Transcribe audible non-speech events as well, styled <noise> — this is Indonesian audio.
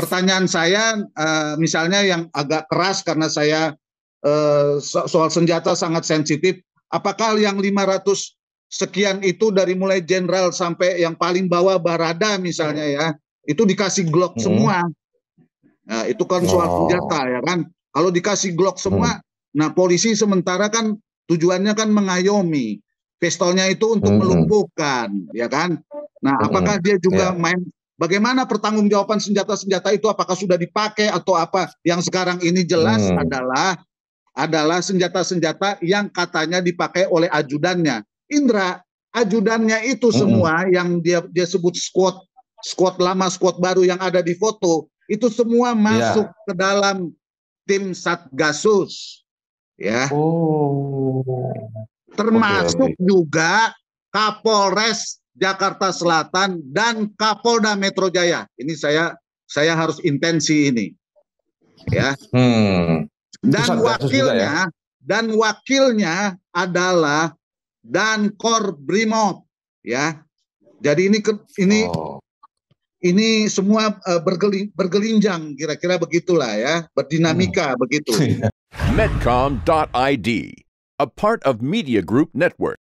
pertanyaan saya uh, misalnya yang agak keras karena saya uh, soal senjata sangat sensitif, apakah yang 500 sekian itu dari mulai jenderal sampai yang paling bawah barada misalnya ya, itu dikasih Glock hmm. semua. Nah, itu kan soal oh. senjata ya kan. Kalau dikasih Glock semua, hmm. nah polisi sementara kan tujuannya kan mengayomi. Pistolnya itu untuk hmm. melumpuhkan, ya kan? Nah, apakah hmm. dia juga yeah. main Bagaimana pertanggungjawaban senjata-senjata itu apakah sudah dipakai atau apa? Yang sekarang ini jelas hmm. adalah adalah senjata-senjata yang katanya dipakai oleh ajudannya. Indra, ajudannya itu hmm. semua yang dia dia sebut squad squad lama, squad baru yang ada di foto itu semua ya. masuk yeah. ke dalam tim Satgasus. Ya. Oh. Termasuk okay, juga Kapolres Jakarta Selatan dan Kapolda Metro Jaya. Ini saya saya harus intensi ini. Ya. Hmm. Dan Pusat ya. wakilnya dan wakilnya adalah dan Kor Brimob ya. Jadi ini ini oh. ini semua eh, bergeling, bergelinjang kira-kira begitulah ya, berdinamika hmm. begitu. <laughs> Medcom.id, a part of Media Group Network.